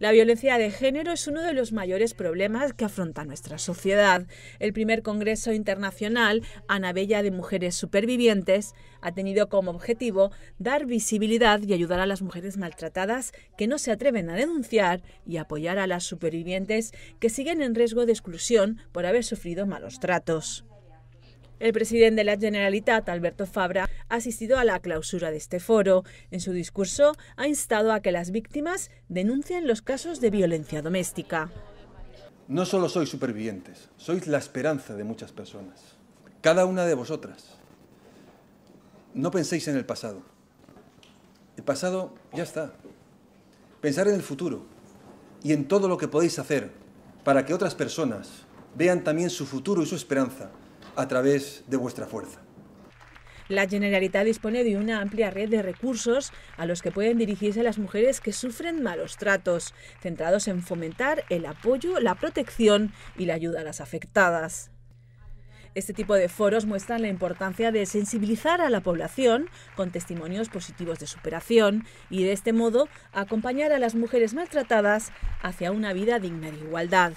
La violencia de género es uno de los mayores problemas que afronta nuestra sociedad. El primer Congreso Internacional, Anabella de Mujeres Supervivientes, ha tenido como objetivo dar visibilidad y ayudar a las mujeres maltratadas que no se atreven a denunciar y apoyar a las supervivientes que siguen en riesgo de exclusión por haber sufrido malos tratos. El presidente de la Generalitat, Alberto Fabra, ha asistido a la clausura de este foro. En su discurso ha instado a que las víctimas denuncien los casos de violencia doméstica. No solo sois supervivientes, sois la esperanza de muchas personas. Cada una de vosotras. No penséis en el pasado. El pasado ya está. Pensar en el futuro y en todo lo que podéis hacer para que otras personas vean también su futuro y su esperanza a través de vuestra fuerza. La Generalitat dispone de una amplia red de recursos a los que pueden dirigirse las mujeres que sufren malos tratos, centrados en fomentar el apoyo, la protección y la ayuda a las afectadas. Este tipo de foros muestran la importancia de sensibilizar a la población con testimonios positivos de superación y de este modo acompañar a las mujeres maltratadas hacia una vida digna de igualdad.